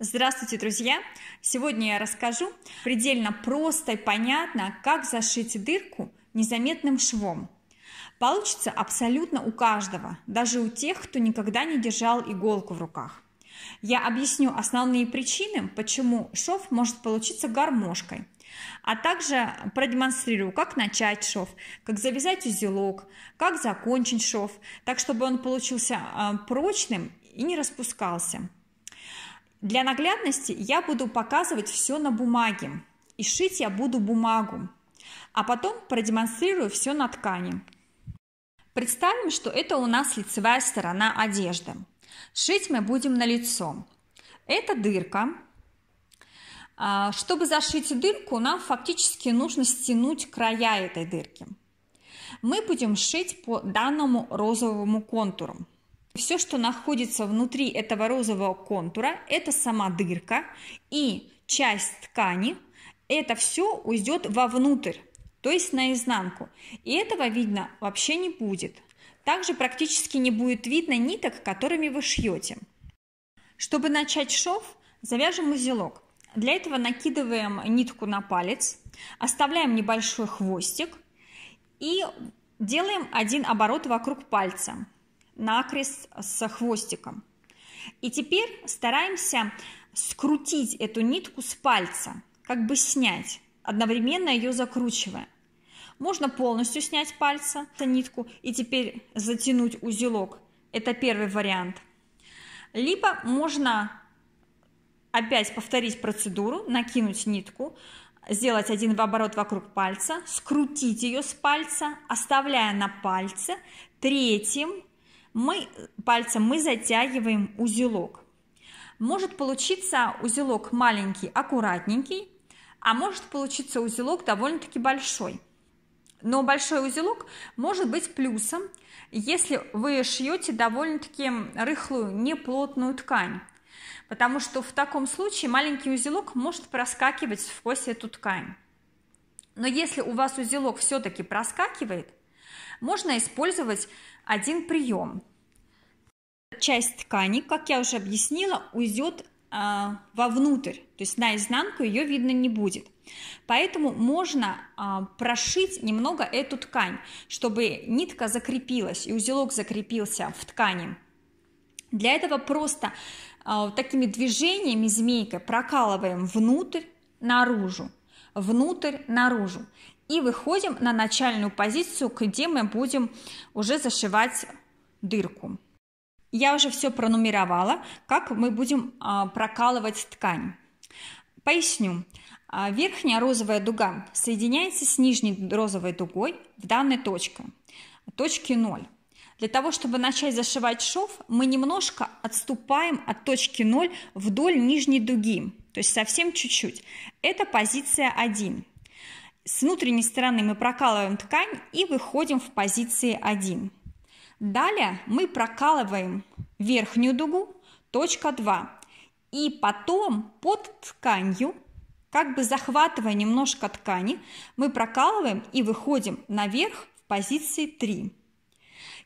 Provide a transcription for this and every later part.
Здравствуйте, друзья! Сегодня я расскажу предельно просто и понятно, как зашить дырку незаметным швом. Получится абсолютно у каждого, даже у тех, кто никогда не держал иголку в руках. Я объясню основные причины, почему шов может получиться гармошкой, а также продемонстрирую, как начать шов, как завязать узелок, как закончить шов, так чтобы он получился а, прочным и не распускался. Для наглядности я буду показывать все на бумаге. И шить я буду бумагу. А потом продемонстрирую все на ткани. Представим, что это у нас лицевая сторона одежды. Шить мы будем на лицо. Это дырка. А, чтобы зашить дырку, нам фактически нужно стянуть края этой дырки. Мы будем шить по данному розовому контуру. Все, что находится внутри этого розового контура, это сама дырка и часть ткани, это все уйдет вовнутрь, то есть наизнанку. И этого видно вообще не будет. Также практически не будет видно ниток, которыми вы шьете. Чтобы начать шов, завяжем узелок. Для этого накидываем нитку на палец, оставляем небольшой хвостик и делаем один оборот вокруг пальца накрест с хвостиком. И теперь стараемся скрутить эту нитку с пальца, как бы снять, одновременно ее закручивая. Можно полностью снять пальца, эту нитку, и теперь затянуть узелок. Это первый вариант. Либо можно опять повторить процедуру, накинуть нитку, сделать один оборот вокруг пальца, скрутить ее с пальца, оставляя на пальце третьим мы пальцем мы затягиваем узелок. Может получиться узелок маленький, аккуратненький, а может получиться узелок довольно-таки большой. Но большой узелок может быть плюсом, если вы шьете довольно-таки рыхлую, неплотную ткань. Потому что в таком случае маленький узелок может проскакивать сквозь эту ткань. Но если у вас узелок все-таки проскакивает, можно использовать один прием. Часть ткани, как я уже объяснила, уйдет э, вовнутрь, то есть на изнанку ее видно не будет. Поэтому можно а, прошить немного эту ткань, чтобы нитка закрепилась и узелок закрепился в ткани. Для этого просто а, такими движениями змейкой прокалываем внутрь, наружу, внутрь, наружу и выходим на начальную позицию, где мы будем уже зашивать дырку. Я уже все пронумеровала, как мы будем а, прокалывать ткань. Поясню. А, верхняя розовая дуга соединяется с нижней розовой дугой в данной точке, точке 0. Для того, чтобы начать зашивать шов, мы немножко отступаем от точки 0 вдоль нижней дуги, то есть совсем чуть-чуть. Это позиция 1. С внутренней стороны мы прокалываем ткань и выходим в позиции 1. Далее мы прокалываем верхнюю дугу, точка 2. И потом под тканью, как бы захватывая немножко ткани, мы прокалываем и выходим наверх в позиции 3.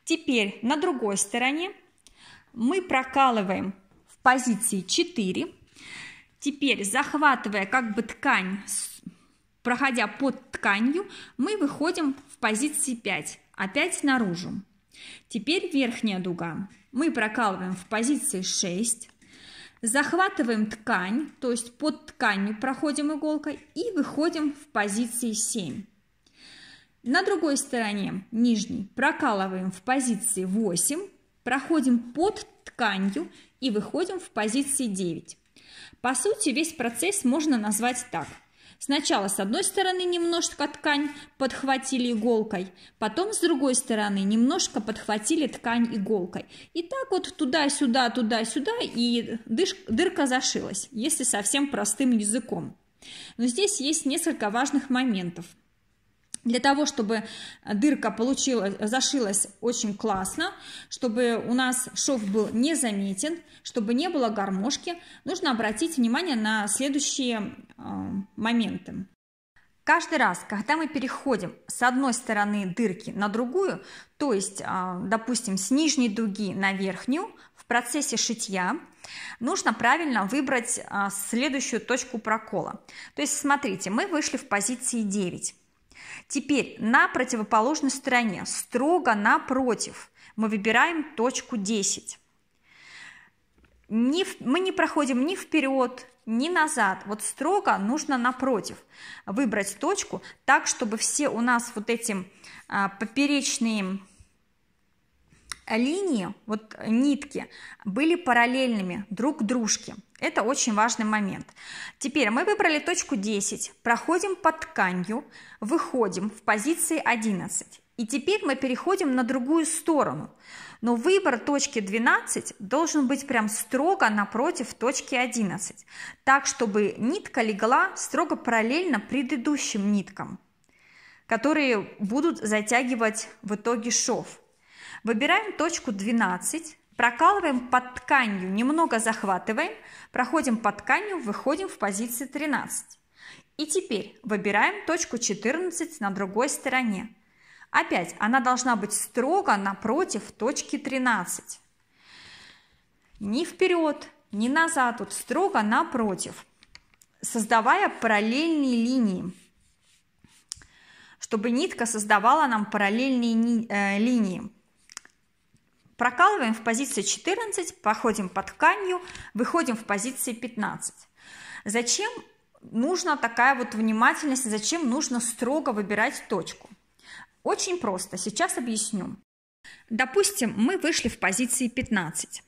Теперь на другой стороне мы прокалываем в позиции 4. Теперь захватывая как бы ткань с Проходя под тканью, мы выходим в позиции 5, опять наружу. Теперь верхняя дуга. Мы прокалываем в позиции 6, захватываем ткань, то есть под тканью проходим иголкой и выходим в позиции 7. На другой стороне, нижней, прокалываем в позиции 8, проходим под тканью и выходим в позиции 9. По сути, весь процесс можно назвать так – Сначала с одной стороны немножко ткань подхватили иголкой, потом с другой стороны немножко подхватили ткань иголкой. И так вот туда-сюда, туда-сюда, и дырка зашилась, если совсем простым языком. Но здесь есть несколько важных моментов – для того, чтобы дырка получилась, зашилась очень классно, чтобы у нас шов был незаметен, чтобы не было гармошки, нужно обратить внимание на следующие э, моменты. Каждый раз, когда мы переходим с одной стороны дырки на другую, то есть, э, допустим, с нижней дуги на верхнюю, в процессе шитья нужно правильно выбрать э, следующую точку прокола. То есть, смотрите, мы вышли в позиции 9. Теперь на противоположной стороне, строго напротив, мы выбираем точку 10. Не, мы не проходим ни вперед, ни назад. Вот строго нужно напротив выбрать точку так, чтобы все у нас вот этим а, поперечные линии, вот нитки, были параллельными друг дружке. Это очень важный момент. Теперь мы выбрали точку 10, проходим под тканью, выходим в позиции 11. И теперь мы переходим на другую сторону. Но выбор точки 12 должен быть прям строго напротив точки 11, так, чтобы нитка легла строго параллельно предыдущим ниткам, которые будут затягивать в итоге шов. Выбираем точку 12, прокалываем под тканью, немного захватываем, проходим под тканью, выходим в позиции 13. И теперь выбираем точку 14 на другой стороне. Опять она должна быть строго напротив точки 13. Ни вперед, ни назад, вот строго напротив, создавая параллельные линии, чтобы нитка создавала нам параллельные ни, э, линии. Прокалываем в позиции 14, проходим под тканью, выходим в позиции 15. Зачем нужна такая вот внимательность, зачем нужно строго выбирать точку? Очень просто, сейчас объясню. Допустим, мы вышли в позиции 15.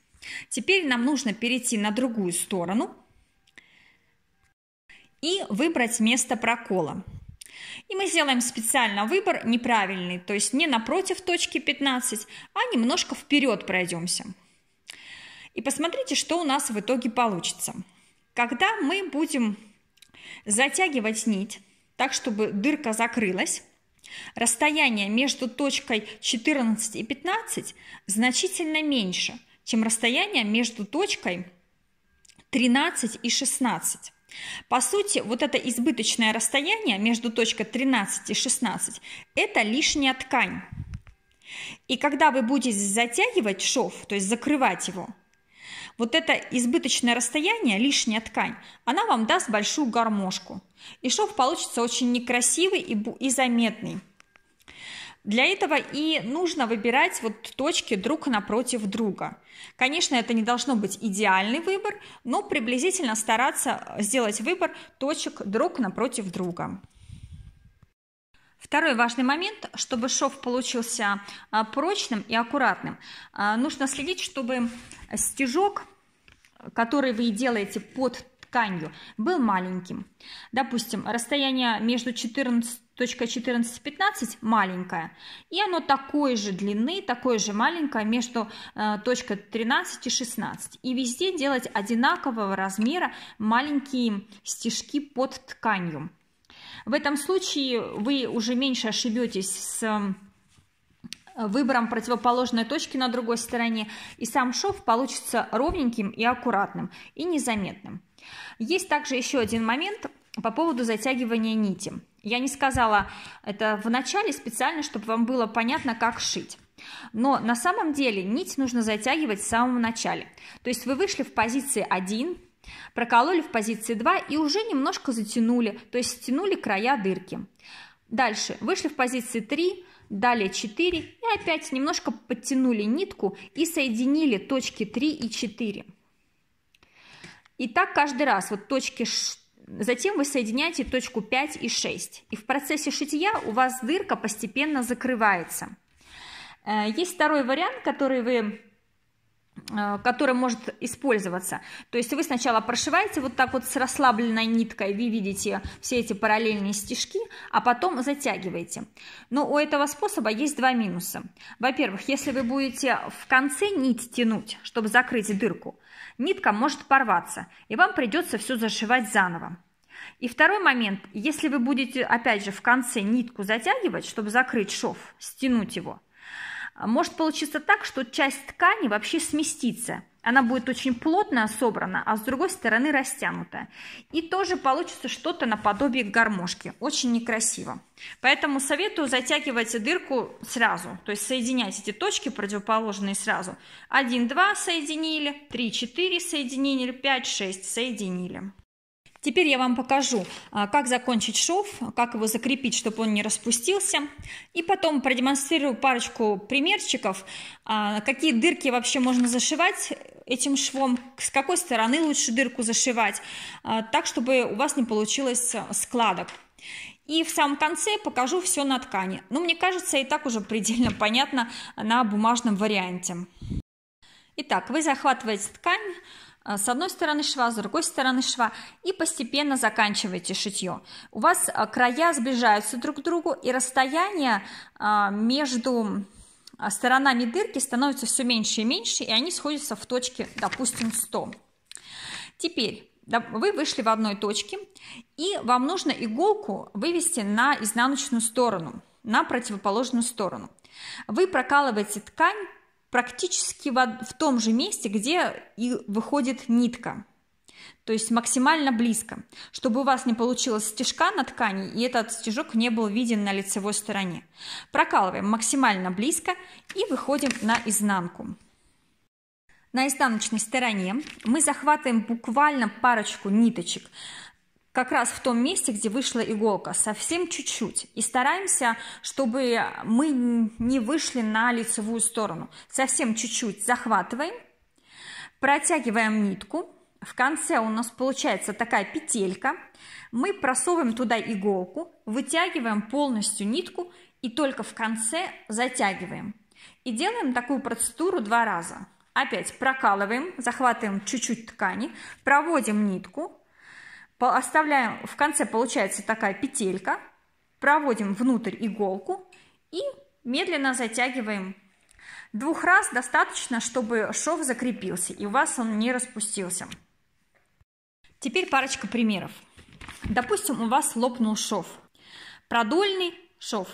Теперь нам нужно перейти на другую сторону и выбрать место прокола. И мы сделаем специально выбор неправильный, то есть не напротив точки 15, а немножко вперед пройдемся. И посмотрите, что у нас в итоге получится. Когда мы будем затягивать нить так, чтобы дырка закрылась, расстояние между точкой 14 и 15 значительно меньше, чем расстояние между точкой 13 и 16. По сути, вот это избыточное расстояние между точкой 13 и 16 – это лишняя ткань. И когда вы будете затягивать шов, то есть закрывать его, вот это избыточное расстояние, лишняя ткань, она вам даст большую гармошку. И шов получится очень некрасивый и, и заметный. Для этого и нужно выбирать вот точки друг напротив друга. Конечно, это не должно быть идеальный выбор, но приблизительно стараться э, сделать выбор точек друг напротив друга. Второй важный момент, чтобы шов получился а, прочным и аккуратным, а, нужно следить, чтобы стежок, который вы делаете под тканью, был маленьким. Допустим, расстояние между 14 Точка 14-15 маленькая, и оно такой же длины, такое же маленькое между э, точкой 13 и 16. И везде делать одинакового размера маленькие стежки под тканью. В этом случае вы уже меньше ошибетесь с э, выбором противоположной точки на другой стороне, и сам шов получится ровненьким и аккуратным, и незаметным. Есть также еще один момент по поводу затягивания нити. Я не сказала это в начале специально, чтобы вам было понятно, как шить. Но на самом деле нить нужно затягивать в самом начале. То есть вы вышли в позиции 1, прокололи в позиции 2 и уже немножко затянули, то есть стянули края дырки. Дальше вышли в позиции 3, далее 4 и опять немножко подтянули нитку и соединили точки 3 и 4. И так каждый раз вот точки Затем вы соединяете точку 5 и 6. И в процессе шитья у вас дырка постепенно закрывается. Э, есть второй вариант, который вы Э, который может использоваться. То есть вы сначала прошиваете вот так вот с расслабленной ниткой, вы видите все эти параллельные стежки, а потом затягиваете. Но у этого способа есть два минуса. Во-первых, если вы будете в конце нить тянуть, чтобы закрыть дырку, нитка может порваться, и вам придется все зашивать заново. И второй момент, если вы будете, опять же, в конце нитку затягивать, чтобы закрыть шов, стянуть его, может получиться так, что часть ткани вообще сместится. Она будет очень плотно собрана, а с другой стороны растянута. И тоже получится что-то наподобие гармошки. Очень некрасиво. Поэтому советую затягивать дырку сразу. То есть соединять эти точки противоположные сразу. 1-2 соединили, 3-4 соединили, 5-6 соединили. Теперь я вам покажу, а, как закончить шов, как его закрепить, чтобы он не распустился. И потом продемонстрирую парочку примерчиков, а, какие дырки вообще можно зашивать этим швом, с какой стороны лучше дырку зашивать, а, так, чтобы у вас не получилось складок. И в самом конце покажу все на ткани. Ну, мне кажется, и так уже предельно понятно на бумажном варианте. Итак, вы захватываете ткань, а, с одной стороны шва, с другой стороны шва, и постепенно заканчиваете шитье. У вас а, края сближаются друг к другу, и расстояние а, между сторонами дырки становится все меньше и меньше, и они сходятся в точке, допустим, 100. Теперь вы вышли в одной точке, и вам нужно иголку вывести на изнаночную сторону, на противоположную сторону. Вы прокалываете ткань практически в том же месте, где и выходит нитка. То есть максимально близко, чтобы у вас не получилось стежка на ткани, и этот стежок не был виден на лицевой стороне. Прокалываем максимально близко и выходим на изнанку. На изнаночной стороне мы захватываем буквально парочку ниточек как раз в том месте, где вышла иголка, совсем чуть-чуть. И стараемся, чтобы мы не вышли на лицевую сторону. Совсем чуть-чуть захватываем, протягиваем нитку. В конце у нас получается такая петелька. Мы просовываем туда иголку, вытягиваем полностью нитку и только в конце затягиваем. И делаем такую процедуру два раза. Опять прокалываем, захватываем чуть-чуть ткани, проводим нитку, Оставляем, в конце получается такая петелька, проводим внутрь иголку и медленно затягиваем. Двух раз достаточно, чтобы шов закрепился и у вас он не распустился. Теперь парочка примеров. Допустим, у вас лопнул шов, продольный шов.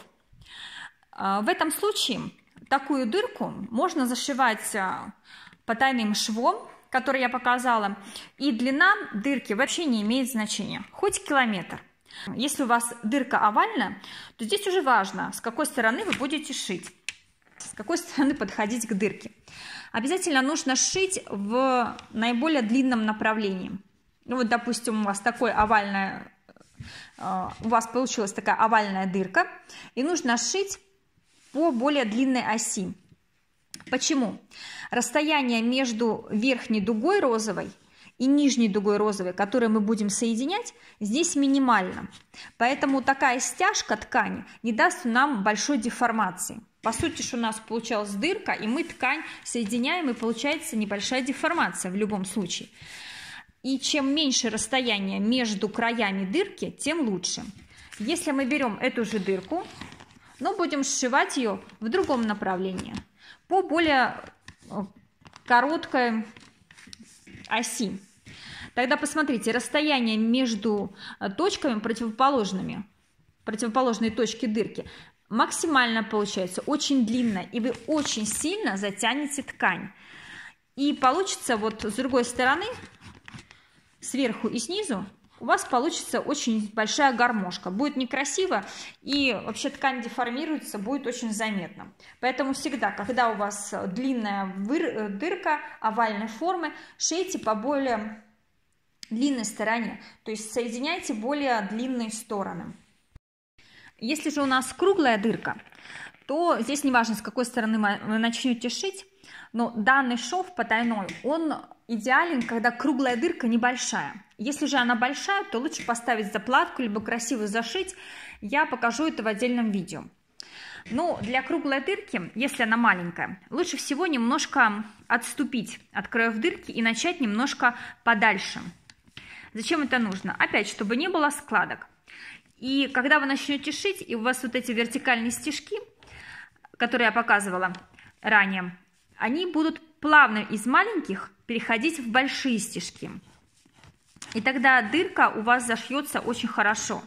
А, в этом случае такую дырку можно зашивать а, потайным швом который я показала, и длина дырки вообще не имеет значения, хоть километр. Если у вас дырка овальная, то здесь уже важно, с какой стороны вы будете шить, с какой стороны подходить к дырке. Обязательно нужно шить в наиболее длинном направлении. Ну вот, допустим, у вас такой овальная, э, у вас получилась такая овальная дырка, и нужно шить по более длинной оси. Почему? Расстояние между верхней дугой розовой и нижней дугой розовой, которую мы будем соединять, здесь минимально. Поэтому такая стяжка ткани не даст нам большой деформации. По сути, что у нас получалась дырка, и мы ткань соединяем, и получается небольшая деформация в любом случае. И чем меньше расстояние между краями дырки, тем лучше. Если мы берем эту же дырку, но будем сшивать ее в другом направлении – по более э, короткой оси. Тогда посмотрите, расстояние между э, точками противоположными, противоположные точки дырки, максимально получается, очень длинно, и вы очень сильно затянете ткань. И получится вот с другой стороны, сверху и снизу, у вас получится очень большая гармошка. Будет некрасиво, и вообще ткань деформируется, будет очень заметно. Поэтому всегда, когда у вас длинная выр... Э, дырка овальной формы, шейте по более длинной стороне, то есть соединяйте более длинные стороны. Если же у нас круглая дырка, то здесь не важно с какой стороны вы начнете шить, но данный шов потайной, он идеален, когда круглая дырка небольшая. Если же она большая, то лучше поставить заплатку, либо красиво зашить. Я покажу это в отдельном видео. Но ну, для круглой дырки, если она маленькая, лучше всего немножко отступить от в дырки и начать немножко подальше. Зачем это нужно? Опять, чтобы не было складок. И когда вы начнете шить, и у вас вот эти вертикальные стежки, которые я показывала ранее, они будут плавно из маленьких переходить в большие стежки. И тогда дырка у вас зашьется очень хорошо,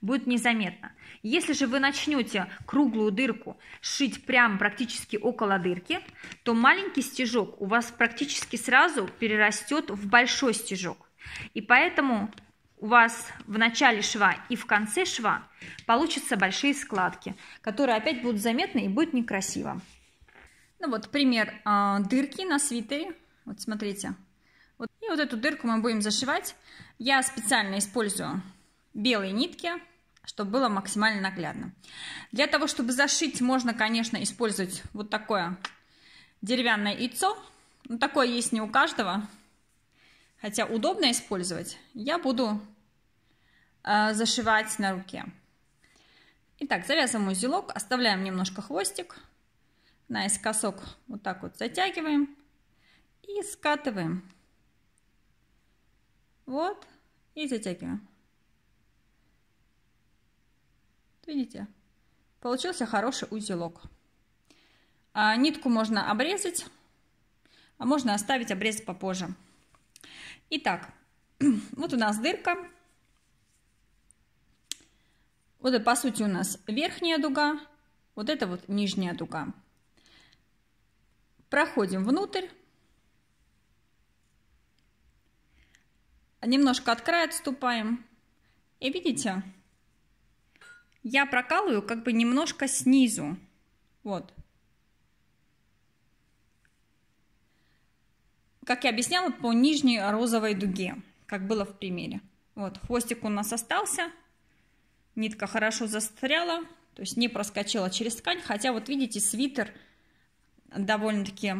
будет незаметно. Если же вы начнете круглую дырку шить прямо практически около дырки, то маленький стежок у вас практически сразу перерастет в большой стежок. И поэтому у вас в начале шва и в конце шва получатся большие складки, которые опять будут заметны и будет некрасиво. Ну вот пример э, дырки на свитере вот смотрите. Вот. И вот эту дырку мы будем зашивать. Я специально использую белые нитки, чтобы было максимально наглядно. Для того, чтобы зашить, можно, конечно, использовать вот такое деревянное яйцо. Ну, такое есть не у каждого, хотя удобно использовать. Я буду э, зашивать на руке. Итак, завязываем узелок, оставляем немножко хвостик. Наискосок вот так вот затягиваем и скатываем. Вот, и затягиваем. Видите? Получился хороший узелок. А нитку можно обрезать, а можно оставить обрез попозже. Итак, вот у нас дырка. Вот это, по сути, у нас верхняя дуга, вот это вот нижняя дуга. Проходим внутрь. Немножко от края отступаем. И видите, я прокалываю как бы немножко снизу. Вот. Как я объясняла, по нижней розовой дуге, как было в примере. Вот, хвостик у нас остался. Нитка хорошо застряла, то есть не проскочила через ткань. Хотя вот видите, свитер довольно-таки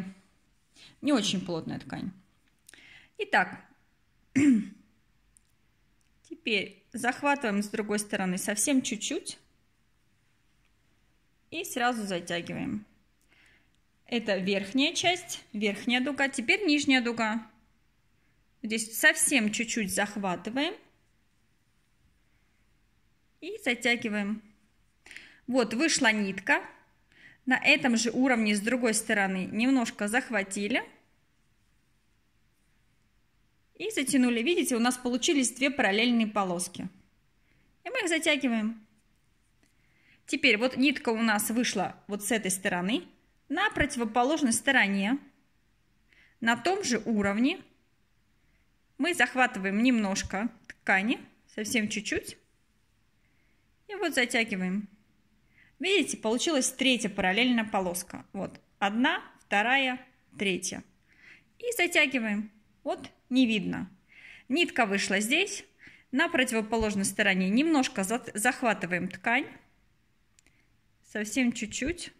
не очень плотная ткань. Итак, Теперь захватываем с другой стороны совсем чуть-чуть и сразу затягиваем. Это верхняя часть, верхняя дуга. Теперь нижняя дуга. Здесь совсем чуть-чуть захватываем и затягиваем. Вот вышла нитка. На этом же уровне с другой стороны немножко захватили и затянули. Видите, у нас получились две параллельные полоски. И мы их затягиваем. Теперь вот нитка у нас вышла вот с этой стороны на противоположной стороне. На том же уровне мы захватываем немножко ткани, совсем чуть-чуть. И вот затягиваем. Видите, получилась третья параллельная полоска. Вот, одна, вторая, третья. И затягиваем. Вот не видно. Нитка вышла здесь. На противоположной стороне немножко захватываем ткань. Совсем чуть-чуть.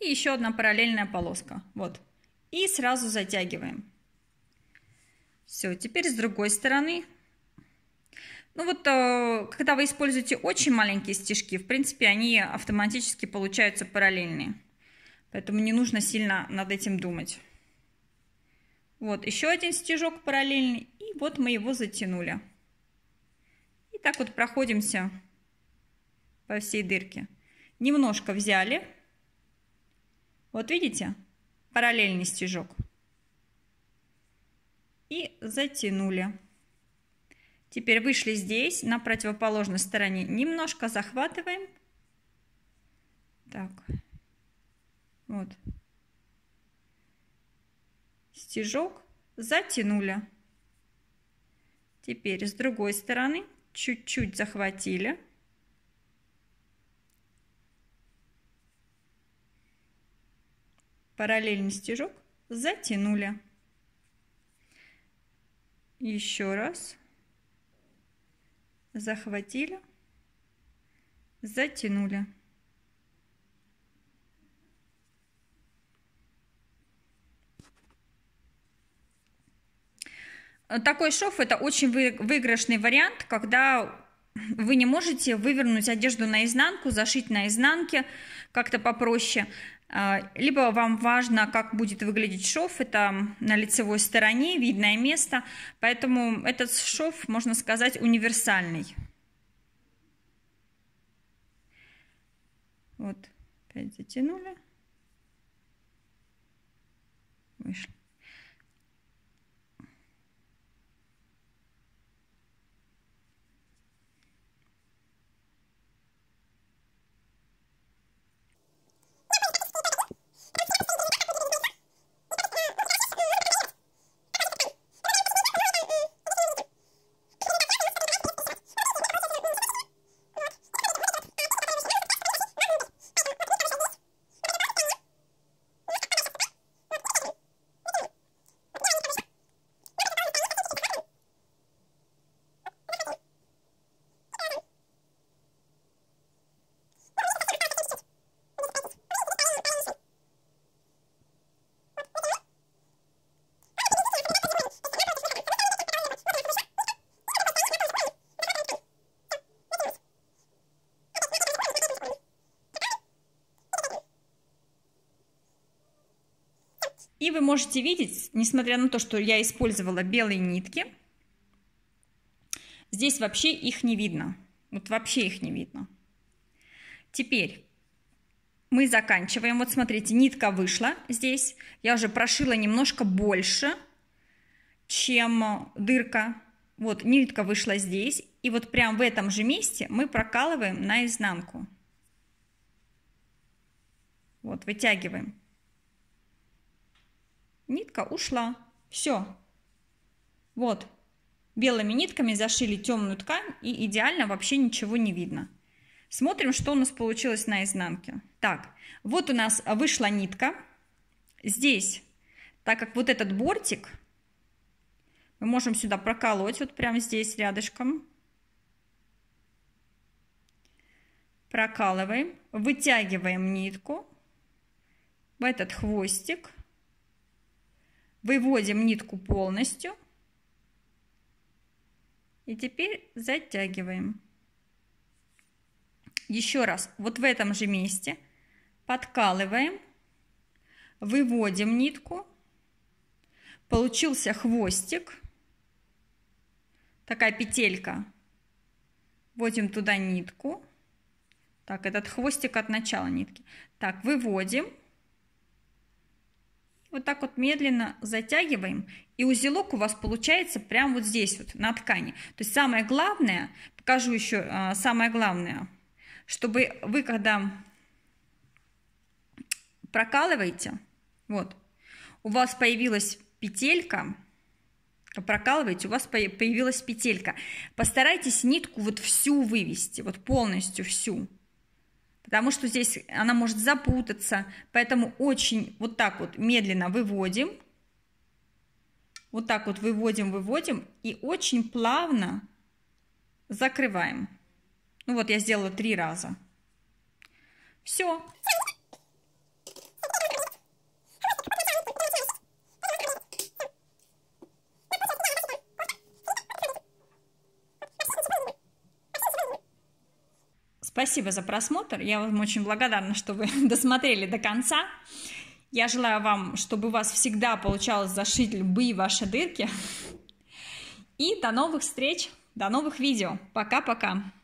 И еще одна параллельная полоска. Вот. И сразу затягиваем. Все, теперь с другой стороны. Ну вот, э, когда вы используете очень маленькие стежки, в принципе, они автоматически получаются параллельные. Поэтому не нужно сильно над этим думать. Вот, еще один стежок параллельный. И вот мы его затянули. И так вот проходимся по всей дырке. Немножко взяли. Вот видите? Параллельный стежок. И затянули. Теперь вышли здесь, на противоположной стороне. Немножко захватываем. Так, вот. Стежок затянули. Теперь с другой стороны чуть-чуть захватили. Параллельный стежок затянули. Еще раз. Захватили. Затянули. такой шов это очень выигрышный вариант, когда вы не можете вывернуть одежду наизнанку, зашить наизнанке как-то попроще. Э, либо вам важно, как будет выглядеть шов, это на лицевой стороне, видное место. Поэтому этот шов, можно сказать, универсальный. Вот, опять затянули. Вышло. вы можете видеть, несмотря на то, что я использовала белые нитки, здесь вообще их не видно. Вот вообще их не видно. Теперь мы заканчиваем. Вот смотрите, нитка вышла здесь. Я уже прошила немножко больше, чем дырка. Вот нитка вышла здесь. И вот прям в этом же месте мы прокалываем на изнанку. Вот, вытягиваем. Нитка ушла. Все. Вот. Белыми нитками зашили темную ткань и идеально вообще ничего не видно. Смотрим, что у нас получилось на изнанке. Так, вот у нас вышла нитка. Здесь, так как вот этот бортик, мы можем сюда проколоть, вот прямо здесь рядышком. Прокалываем, вытягиваем нитку в этот хвостик. Выводим нитку полностью. И теперь затягиваем. Еще раз, вот в этом же месте подкалываем, выводим нитку. Получился хвостик, такая петелька. Вводим туда нитку. Так, этот хвостик от начала нитки. Так, выводим. Вот так вот медленно затягиваем, и узелок у вас получается прямо вот здесь вот на ткани. То есть самое главное, покажу еще а, самое главное, чтобы вы когда прокалываете, вот, у вас появилась петелька, прокалываете, у вас появилась петелька. Постарайтесь нитку вот всю вывести, вот полностью всю потому что здесь она может запутаться, поэтому очень вот так вот медленно выводим, вот так вот выводим, выводим и очень плавно закрываем. Ну вот я сделала три раза. Все. Спасибо за просмотр. Я вам очень благодарна, что вы досмотрели до конца. Я желаю вам, чтобы у вас всегда получалось зашить любые ваши дырки. И до новых встреч, до новых видео. Пока-пока.